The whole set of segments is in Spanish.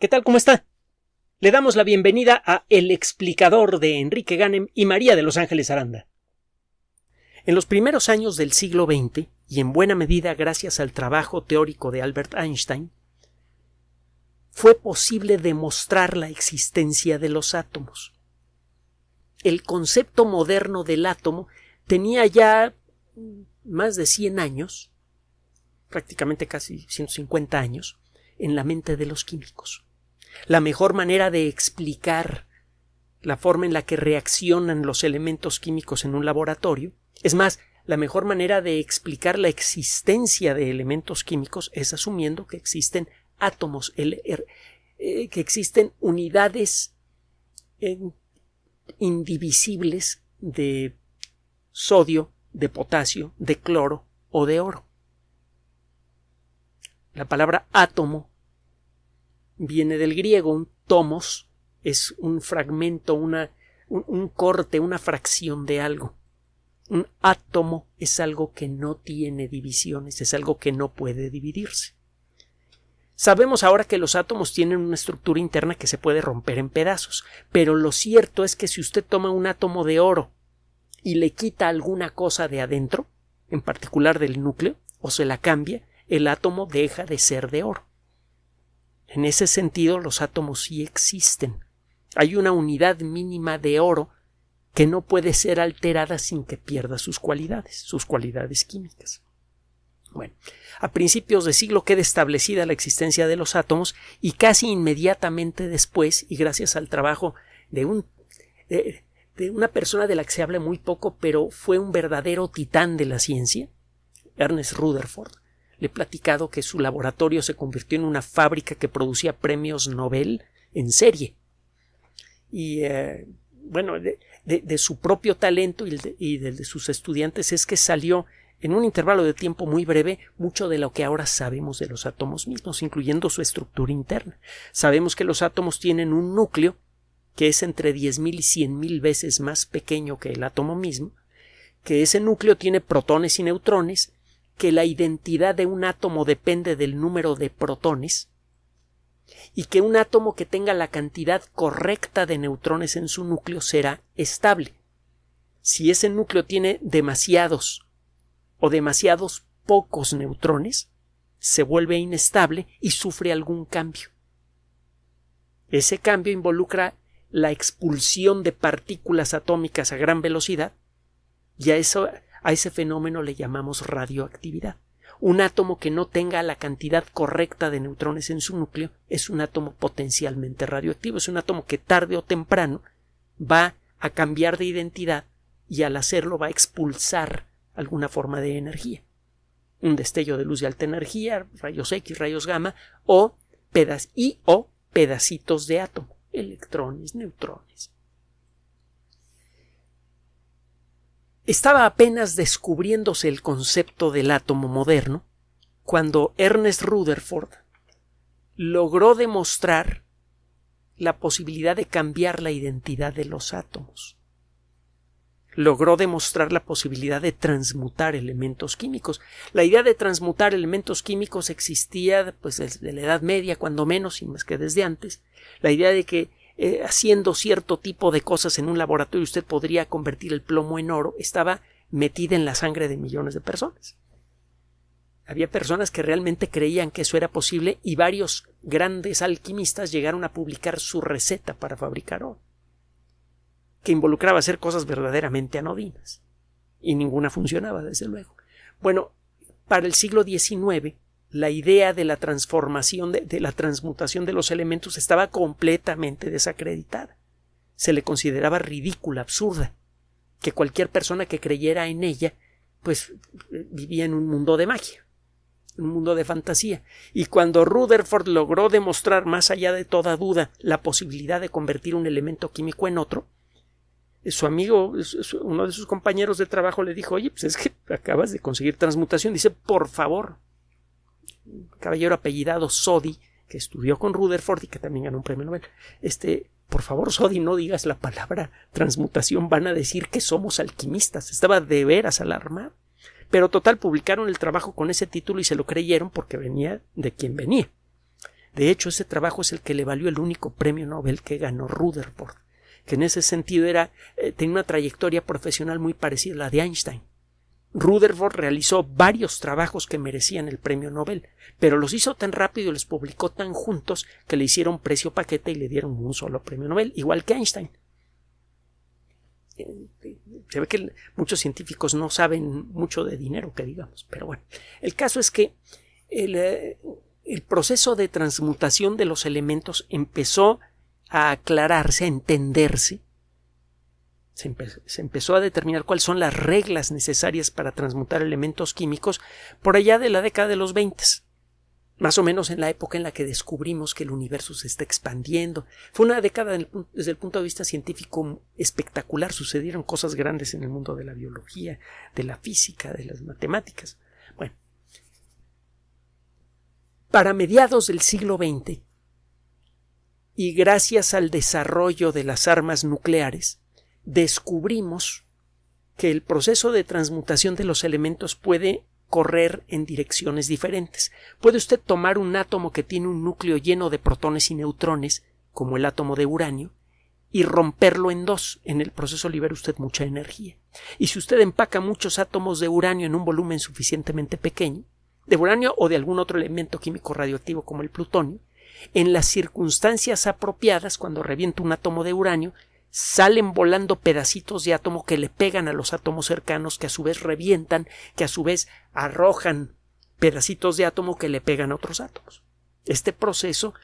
¿Qué tal? ¿Cómo está? Le damos la bienvenida a El explicador de Enrique Ganem y María de Los Ángeles Aranda. En los primeros años del siglo XX, y en buena medida gracias al trabajo teórico de Albert Einstein, fue posible demostrar la existencia de los átomos. El concepto moderno del átomo tenía ya más de 100 años, prácticamente casi 150 años, en la mente de los químicos la mejor manera de explicar la forma en la que reaccionan los elementos químicos en un laboratorio, es más, la mejor manera de explicar la existencia de elementos químicos es asumiendo que existen átomos, eh, que existen unidades eh, indivisibles de sodio, de potasio, de cloro o de oro. La palabra átomo viene del griego, un tomos es un fragmento, una, un corte, una fracción de algo. Un átomo es algo que no tiene divisiones, es algo que no puede dividirse. Sabemos ahora que los átomos tienen una estructura interna que se puede romper en pedazos, pero lo cierto es que si usted toma un átomo de oro y le quita alguna cosa de adentro, en particular del núcleo, o se la cambia, el átomo deja de ser de oro. En ese sentido, los átomos sí existen. Hay una unidad mínima de oro que no puede ser alterada sin que pierda sus cualidades, sus cualidades químicas. Bueno, a principios de siglo queda establecida la existencia de los átomos y casi inmediatamente después, y gracias al trabajo de, un, de, una persona de la que se habla muy poco, pero fue un verdadero titán de la ciencia, Ernest Rutherford, le he platicado que su laboratorio se convirtió en una fábrica que producía premios Nobel en serie. Y eh, bueno, de, su propio talento y, y del de sus estudiantes es que salió en un intervalo de tiempo muy breve mucho de lo que ahora sabemos de los átomos mismos, incluyendo su estructura interna. Sabemos que los átomos tienen un núcleo que es entre 10.000 y 100.000 veces más pequeño que el átomo mismo, que ese núcleo tiene protones y neutrones, que la identidad de un átomo depende del número de protones y que un átomo que tenga la cantidad correcta de neutrones en su núcleo será estable. Si ese núcleo tiene demasiados o demasiados pocos neutrones, se vuelve inestable y sufre algún cambio. Ese cambio involucra la expulsión de partículas atómicas a gran velocidad y a eso a ese fenómeno le llamamos radioactividad. Un átomo que no tenga la cantidad correcta de neutrones en su núcleo es un átomo potencialmente radioactivo, es un átomo que tarde o temprano va a cambiar de identidad y al hacerlo va a expulsar alguna forma de energía. Un destello de luz de alta energía, rayos X, rayos gamma, o y o pedacitos de átomo, electrones, neutrones. Estaba apenas descubriéndose el concepto del átomo moderno cuando Ernest Rutherford logró demostrar la posibilidad de cambiar la identidad de los átomos. Logró demostrar la posibilidad de transmutar elementos químicos. La idea de transmutar elementos químicos existía pues desde la Edad Media, cuando menos, y más que desde antes. La idea de que eh, haciendo cierto tipo de cosas en un laboratorio usted podría convertir el plomo en oro, estaba metida en la sangre de millones de personas. Había personas que realmente creían que eso era posible y varios grandes alquimistas llegaron a publicar su receta para fabricar oro, que involucraba hacer cosas verdaderamente anodinas. Y ninguna funcionaba, desde luego. Bueno, para el siglo XIX, la idea de la transformación, de, la transmutación de los elementos estaba completamente desacreditada. Se le consideraba ridícula, absurda, que cualquier persona que creyera en ella, pues eh, vivía en un mundo de magia, un mundo de fantasía. Y cuando Rutherford logró demostrar, más allá de toda duda, la posibilidad de convertir un elemento químico en otro, su amigo, uno de sus compañeros de trabajo le dijo, oye, pues es que acabas de conseguir transmutación. Dice, por favor, caballero apellidado Sodi, que estudió con Rutherford y que también ganó un premio Nobel. Este, por favor, Sodi, no digas la palabra transmutación, van a decir que somos alquimistas. Estaba de veras alarmado. Pero total, publicaron el trabajo con ese título y se lo creyeron porque venía de quien venía. De hecho, ese trabajo es el que le valió el único premio Nobel que ganó Rutherford, que en ese sentido era, eh, tenía una trayectoria profesional muy parecida a la de Einstein. Rutherford realizó varios trabajos que merecían el premio Nobel, pero los hizo tan rápido y los publicó tan juntos que le hicieron precio paquete y le dieron un solo premio Nobel, igual que Einstein. Eh, se ve que muchos científicos no saben mucho de dinero, que digamos, pero bueno, el caso es que el, eh, el proceso de transmutación de los elementos empezó a aclararse, a entenderse, se, empezó a determinar cuáles son las reglas necesarias para transmutar elementos químicos por allá de la década de los 20, más o menos en la época en la que descubrimos que el universo se está expandiendo. Fue una década desde el punto de vista científico espectacular, sucedieron cosas grandes en el mundo de la biología, de la física, de las matemáticas. Bueno, para mediados del siglo XX, y gracias al desarrollo de las armas nucleares, descubrimos que el proceso de transmutación de los elementos puede correr en direcciones diferentes. Puede usted tomar un átomo que tiene un núcleo lleno de protones y neutrones, como el átomo de uranio, y romperlo en dos. En el proceso libera usted mucha energía. Y si usted empaca muchos átomos de uranio en un volumen suficientemente pequeño, de uranio o de algún otro elemento químico radioactivo como el plutonio, en las circunstancias apropiadas, cuando revienta un átomo de uranio, salen volando pedacitos de átomo que le pegan a los átomos cercanos, que a su vez revientan, que a su vez arrojan pedacitos de átomo que le pegan a otros átomos. Este proceso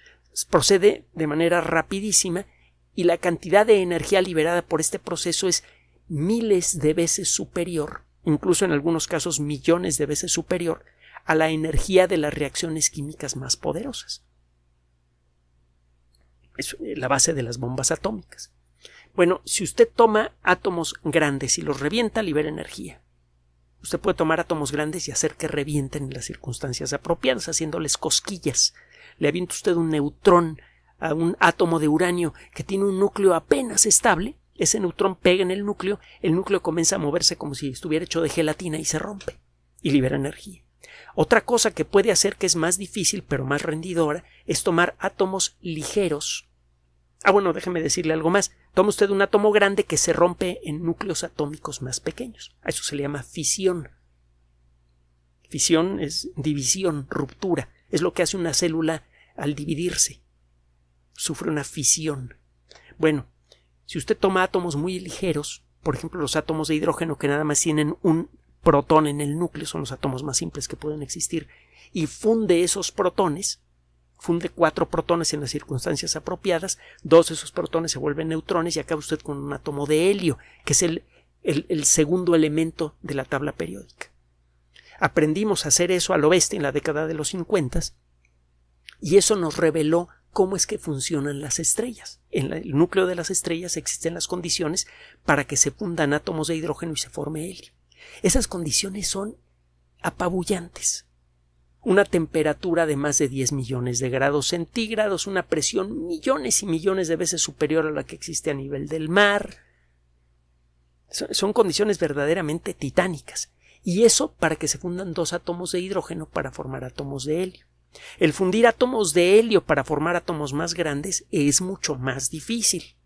procede de manera rapidísima y la cantidad de energía liberada por este proceso es miles de veces superior, incluso en algunos casos millones de veces superior, a la energía de las reacciones químicas más poderosas. Es la base de las bombas atómicas. Bueno, si usted toma átomos grandes y los revienta, libera energía. Usted puede tomar átomos grandes y hacer que revienten en las circunstancias apropiadas, haciéndoles cosquillas. Le avienta usted un neutrón a un átomo de uranio que tiene un núcleo apenas estable, ese neutrón pega en el núcleo, el núcleo comienza a moverse como si estuviera hecho de gelatina y se rompe y libera energía. Otra cosa que puede hacer que es más difícil pero más rendidora es tomar átomos ligeros. Ah, bueno, déjeme decirle algo más. Toma usted un átomo grande que se rompe en núcleos atómicos más pequeños. A eso se le llama fisión. Fisión es división, ruptura. Es lo que hace una célula al dividirse. Sufre una fisión. Bueno, si usted toma átomos muy ligeros, por ejemplo los átomos de hidrógeno que nada más tienen un protón en el núcleo, son los átomos más simples que pueden existir, y funde esos protones, funde cuatro protones en las circunstancias apropiadas, dos de esos protones se vuelven neutrones y acaba usted con un átomo de helio, que es el, el, segundo elemento de la tabla periódica. Aprendimos a hacer eso al oeste en la década de los 50 y eso nos reveló cómo es que funcionan las estrellas. En el núcleo de las estrellas existen las condiciones para que se fundan átomos de hidrógeno y se forme helio. Esas condiciones son apabullantes una temperatura de más de 10 millones de grados centígrados, una presión millones y millones de veces superior a la que existe a nivel del mar. Son condiciones verdaderamente titánicas. Y eso para que se fundan dos átomos de hidrógeno para formar átomos de helio. El fundir átomos de helio para formar átomos más grandes es mucho más difícil.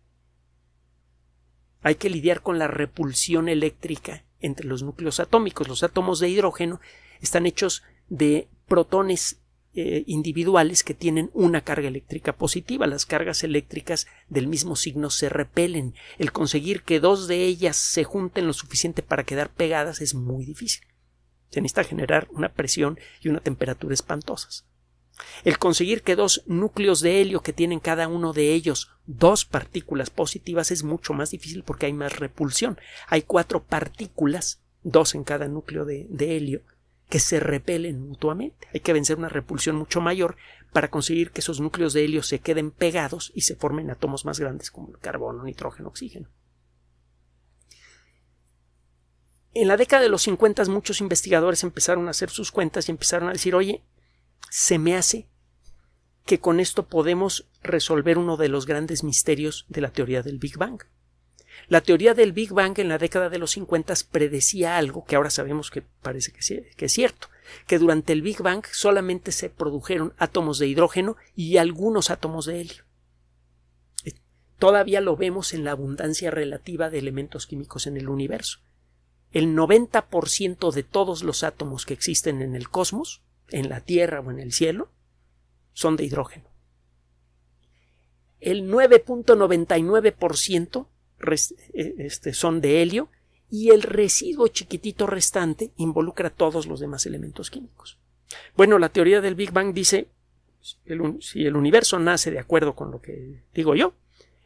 Hay que lidiar con la repulsión eléctrica entre los núcleos atómicos. Los átomos de hidrógeno están hechos de protones eh, individuales que tienen una carga eléctrica positiva. Las cargas eléctricas del mismo signo se repelen. El conseguir que dos de ellas se junten lo suficiente para quedar pegadas es muy difícil. Se necesita generar una presión y una temperatura espantosas. El conseguir que dos núcleos de helio que tienen cada uno de ellos dos partículas positivas es mucho más difícil porque hay más repulsión. Hay cuatro partículas, dos en cada núcleo de helio, que se repelen mutuamente. Hay que vencer una repulsión mucho mayor para conseguir que esos núcleos de helio se queden pegados y se formen átomos más grandes como el carbono, nitrógeno, oxígeno. En la década de los 50 muchos investigadores empezaron a hacer sus cuentas y empezaron a decir, oye, se me hace que con esto podemos resolver uno de los grandes misterios de la teoría del Big Bang. La teoría del Big Bang en la década de los 50 predecía algo que ahora sabemos que parece que, es cierto, que durante el Big Bang solamente se produjeron átomos de hidrógeno y algunos átomos de helio. Eh, todavía lo vemos en la abundancia relativa de elementos químicos en el universo. El 90% de todos los átomos que existen en el cosmos, en la Tierra o en el cielo, son de hidrógeno. El 9.99% e, este, son de helio y el residuo chiquitito restante involucra todos los demás elementos químicos. Bueno, la teoría del Big Bang dice, si el universo nace de acuerdo con lo que digo yo,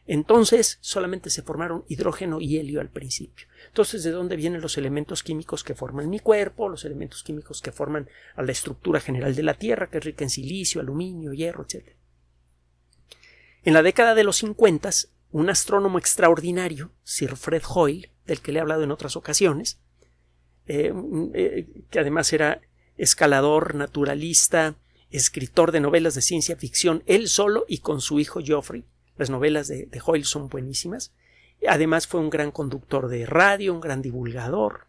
entonces solamente se formaron hidrógeno y helio al principio. Entonces, ¿de dónde vienen los elementos químicos que forman mi cuerpo? Los elementos químicos que forman a la estructura general de la Tierra, que es rica en silicio, aluminio, hierro, etc. En la década de los 50 un astrónomo extraordinario, Sir Fred Hoyle, del que le he hablado en otras ocasiones, eh, mm, eh, que además era escalador, naturalista, escritor de novelas de ciencia ficción, él solo y con su hijo Geoffrey. Las novelas de, Hoyle son buenísimas. Además fue un gran conductor de radio, un gran divulgador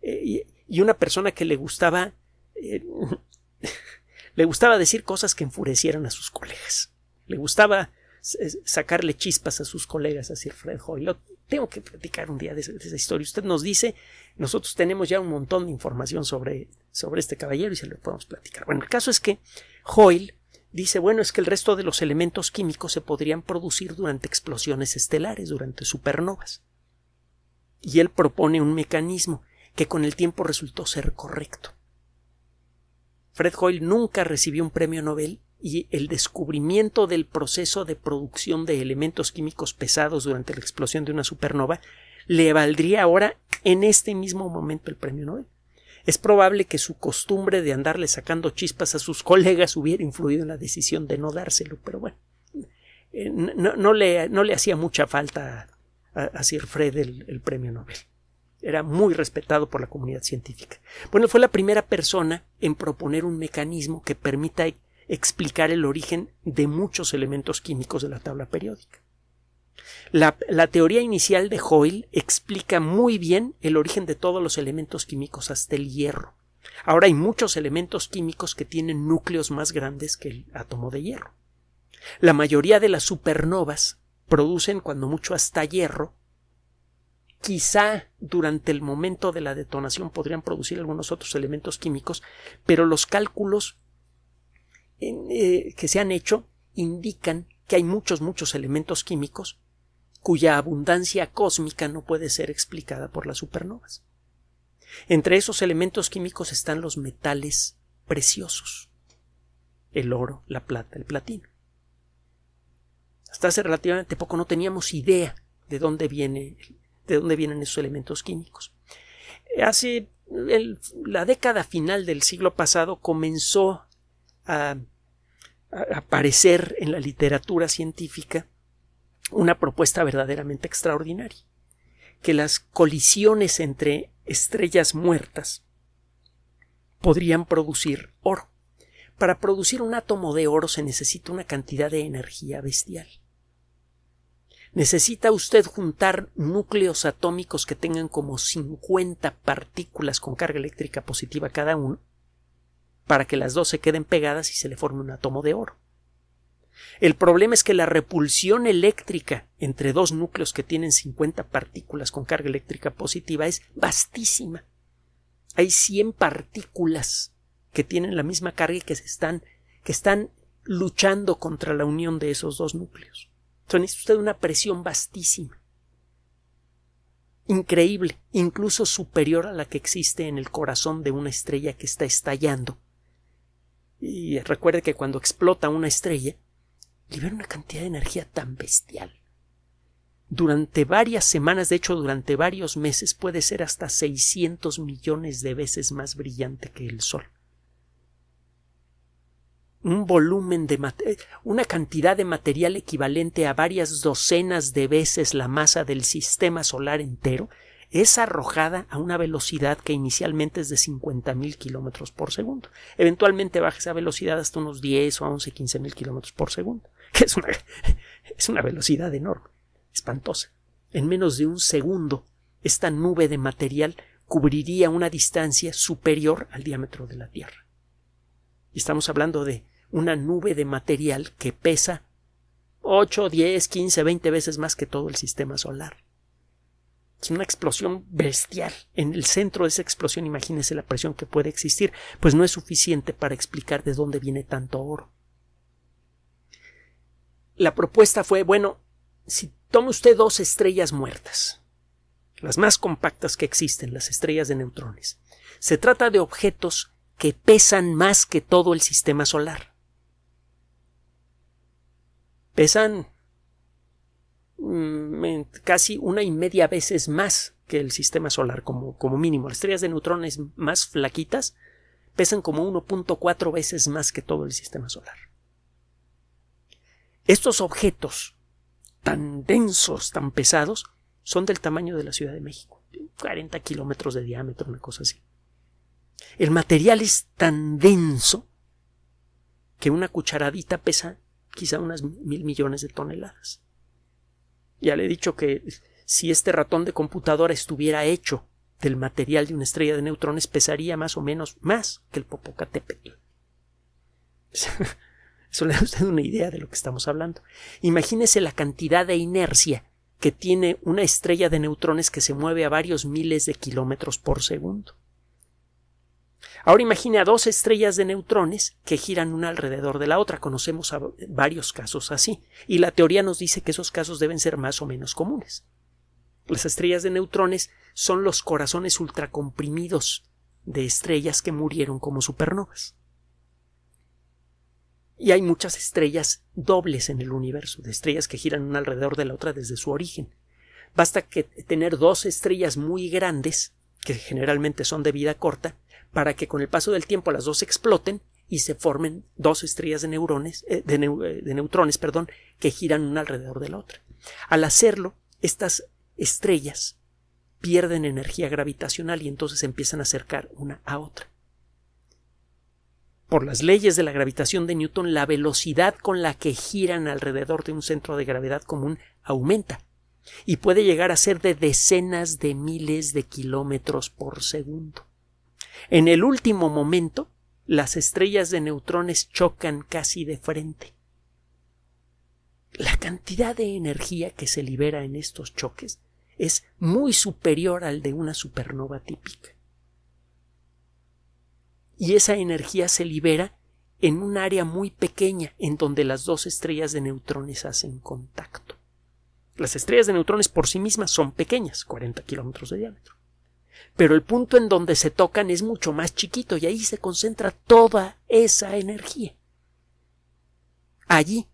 eh, y, y, una persona que le gustaba le gustaba decir cosas que enfurecieran a sus colegas. Le gustaba sacarle chispas a sus colegas, a Sir Fred Hoyle. Tengo que platicar un día de, esa historia. Usted nos dice, nosotros tenemos ya un montón de información sobre, sobre este caballero y se lo podemos platicar. Bueno, el caso es que Hoyle dice, bueno, es que el resto de los elementos químicos se podrían producir durante explosiones estelares, durante supernovas. Y él propone un mecanismo que con el tiempo resultó ser correcto. Fred Hoyle nunca recibió un premio Nobel y el descubrimiento del proceso de producción de elementos químicos pesados durante la explosión de una supernova le valdría ahora en este mismo momento el premio Nobel. Es probable que su costumbre de andarle sacando chispas a sus colegas hubiera influido en la decisión de no dárselo, pero bueno, eh, no, le, no le, hacía mucha falta a, Sir Fred el, el premio Nobel. Era muy respetado por la comunidad científica. Bueno, fue la primera persona en proponer un mecanismo que permita explicar el origen de muchos elementos químicos de la tabla periódica. La, teoría inicial de Hoyle explica muy bien el origen de todos los elementos químicos hasta el hierro. Ahora hay muchos elementos químicos que tienen núcleos más grandes que el átomo de hierro. La mayoría de las supernovas producen cuando mucho hasta hierro. Quizá durante el momento de la detonación podrían producir algunos otros elementos químicos, pero los cálculos eh, que se han hecho indican que hay muchos, muchos elementos químicos cuya abundancia cósmica no puede ser explicada por las supernovas. Entre esos elementos químicos están los metales preciosos, el oro, la plata, el platino. Hasta hace relativamente poco no teníamos idea de dónde, viene, de dónde vienen esos elementos químicos. Hace la década final del siglo pasado comenzó aparecer en la literatura científica una propuesta verdaderamente extraordinaria, que las colisiones entre estrellas muertas podrían producir oro. Para producir un átomo de oro se necesita una cantidad de energía bestial. Necesita usted juntar núcleos atómicos que tengan como 50 partículas con carga eléctrica positiva cada uno para que las dos se queden pegadas y se le forme un átomo de oro. El problema es que la repulsión eléctrica entre dos núcleos que tienen 50 partículas con carga eléctrica positiva es vastísima. Hay 100 partículas que tienen la misma carga y que se están que están luchando contra la unión de esos dos núcleos. Son necesita usted una presión vastísima. Increíble, incluso superior a la que existe en el corazón de una estrella que está estallando y recuerde que cuando explota una estrella, libera una cantidad de energía tan bestial. Durante varias semanas, de hecho durante varios meses, puede ser hasta 600 millones de veces más brillante que el Sol. Un volumen de una cantidad de material equivalente a varias docenas de veces la masa del sistema solar entero es arrojada a una velocidad que inicialmente es de 50.000 kilómetros por segundo. Eventualmente baja esa velocidad hasta unos 10 o 11, 15.000 kilómetros por segundo, que es una, es una velocidad enorme, espantosa. En menos de un segundo, esta nube de material cubriría una distancia superior al diámetro de la Tierra. Y estamos hablando de una nube de material que pesa 8, 10, 15, 20 veces más que todo el sistema solar. Es una explosión bestial. En el centro de esa explosión, imagínese la presión que puede existir, pues no es suficiente para explicar de dónde viene tanto oro. La propuesta fue, bueno, si tome usted dos estrellas muertas, las más compactas que existen, las estrellas de neutrones, se trata de objetos que pesan más que todo el sistema solar. Pesan Mm, casi una y media veces más que el sistema solar como, como mínimo. Las estrellas de neutrones más flaquitas pesan como 1.4 veces más que todo el sistema solar. Estos objetos tan densos, tan pesados, son del tamaño de la Ciudad de México, 40 kilómetros de diámetro, una cosa así. El material es tan denso que una cucharadita pesa quizá unas mil millones de toneladas. Ya le he dicho que si este ratón de computadora estuviera hecho del material de una estrella de neutrones, pesaría más o menos más que el Popocatépetl. Eso le da a usted una idea de lo que estamos hablando. Imagínese la cantidad de inercia que tiene una estrella de neutrones que se mueve a varios miles de kilómetros por segundo. Ahora a dos estrellas de neutrones que giran una alrededor de la otra. Conocemos varios casos así, y la teoría nos dice que esos casos deben ser más o menos comunes. Las estrellas de neutrones son los corazones ultracomprimidos de estrellas que murieron como supernovas. Y hay muchas estrellas dobles en el universo, de estrellas que giran una alrededor de la otra desde su origen. Basta que tener dos estrellas muy grandes, que generalmente son de vida corta, para que con el paso del tiempo las dos exploten y se formen dos estrellas de neurones, eh, eh, de, neutrones, perdón, que giran una alrededor de la otra. Al hacerlo, estas estrellas pierden energía gravitacional y entonces empiezan a acercar una a otra. Por las leyes de la gravitación de Newton, la velocidad con la que giran alrededor de un centro de gravedad común aumenta y puede llegar a ser de decenas de miles de kilómetros por segundo. En el último momento, las estrellas de neutrones chocan casi de frente. La cantidad de energía que se libera en estos choques es muy superior al de una supernova típica. Y esa energía se libera en un área muy pequeña en donde las dos estrellas de neutrones hacen contacto. Las estrellas de neutrones por sí mismas son pequeñas, 40 kilómetros de diámetro pero el punto en donde se tocan es mucho más chiquito y ahí se concentra toda esa energía. Allí,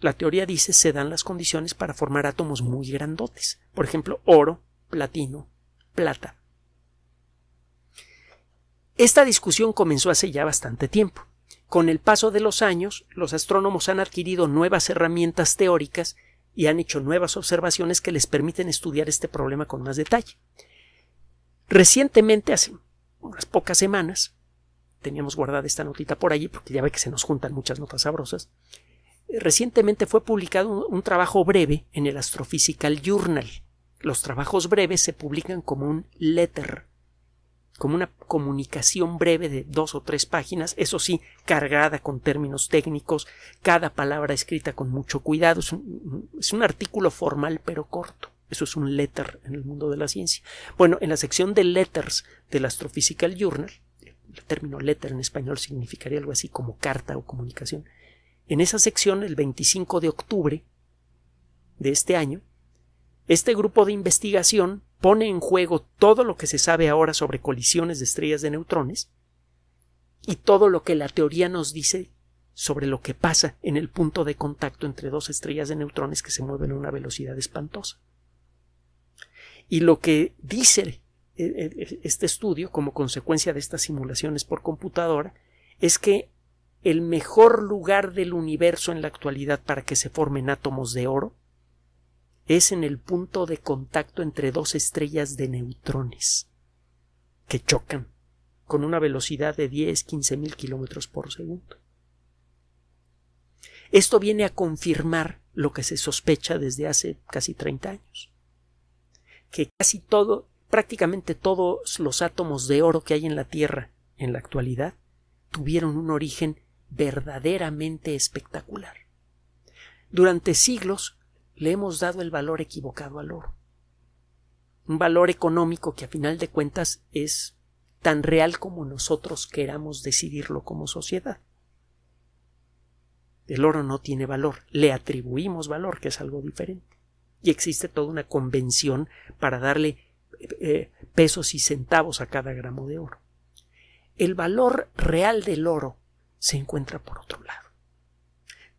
la teoría dice, se dan las condiciones para formar átomos muy grandotes, por ejemplo, oro, platino, plata. Esta discusión comenzó hace ya bastante tiempo. Con el paso de los años, los astrónomos han adquirido nuevas herramientas teóricas y han hecho nuevas observaciones que les permiten estudiar este problema con más detalle. Recientemente, hace unas pocas semanas, teníamos guardada esta notita por allí, porque ya ve que se nos juntan muchas notas sabrosas, recientemente fue publicado un, trabajo breve en el Astrophysical Journal. Los trabajos breves se publican como un letter, como una comunicación breve de dos o tres páginas, eso sí, cargada con términos técnicos, cada palabra escrita con mucho cuidado. es un artículo formal pero corto. Eso es un letter en el mundo de la ciencia. Bueno, en la sección de letters del Astrophysical Journal, el término letter en español significaría algo así como carta o comunicación. En esa sección, el 25 de octubre de este año, este grupo de investigación pone en juego todo lo que se sabe ahora sobre colisiones de estrellas de neutrones y todo lo que la teoría nos dice sobre lo que pasa en el punto de contacto entre dos estrellas de neutrones que se mueven a una velocidad espantosa. Y lo que dice eh, eh, este estudio, como consecuencia de estas simulaciones por computadora, es que el mejor lugar del universo en la actualidad para que se formen átomos de oro es en el punto de contacto entre dos estrellas de neutrones que chocan con una velocidad de 10, 15 mil kilómetros por segundo. Esto viene a confirmar lo que se sospecha desde hace casi 30 años que casi todo, prácticamente todos los átomos de oro que hay en la Tierra en la actualidad tuvieron un origen verdaderamente espectacular. Durante siglos le hemos dado el valor equivocado al oro. Un valor económico que a final de cuentas es tan real como nosotros queramos decidirlo como sociedad. El oro no tiene valor, le atribuimos valor, que es algo diferente y existe toda una convención para darle eh, pesos y centavos a cada gramo de oro. El valor real del oro se encuentra por otro lado.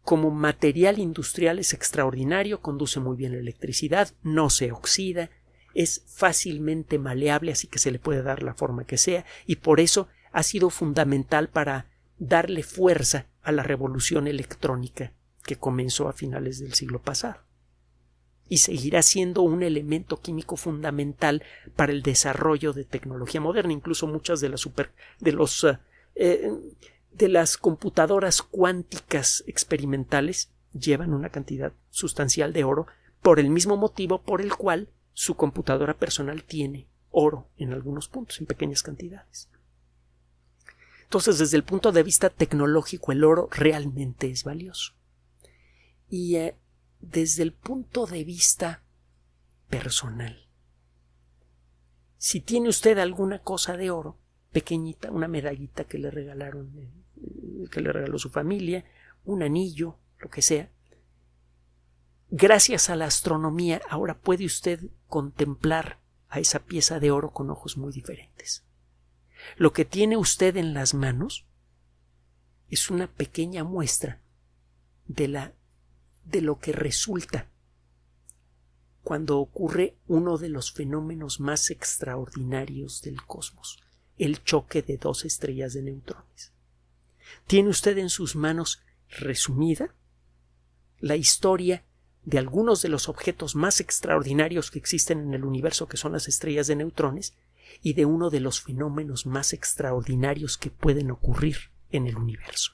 Como material industrial es extraordinario, conduce muy bien la electricidad, no se oxida, es fácilmente maleable, así que se le puede dar la forma que sea, y por eso ha sido fundamental para darle fuerza a la revolución electrónica que comenzó a finales del siglo pasado y seguirá siendo un elemento químico fundamental para el desarrollo de tecnología moderna. Incluso muchas de las super, de los eh, de las computadoras cuánticas experimentales llevan una cantidad sustancial de oro por el mismo motivo por el cual su computadora personal tiene oro en algunos puntos, en pequeñas cantidades. Entonces, desde el punto de vista tecnológico, el oro realmente es valioso. Y eh, desde el punto de vista personal. Si tiene usted alguna cosa de oro, pequeñita, una medallita que le regalaron, eh, que le regaló su familia, un anillo, lo que sea, gracias a la astronomía ahora puede usted contemplar a esa pieza de oro con ojos muy diferentes. Lo que tiene usted en las manos es una pequeña muestra de la de lo que resulta cuando ocurre uno de los fenómenos más extraordinarios del cosmos, el choque de dos estrellas de neutrones. Tiene usted en sus manos resumida la historia de algunos de los objetos más extraordinarios que existen en el universo, que son las estrellas de neutrones, y de uno de los fenómenos más extraordinarios que pueden ocurrir en el universo.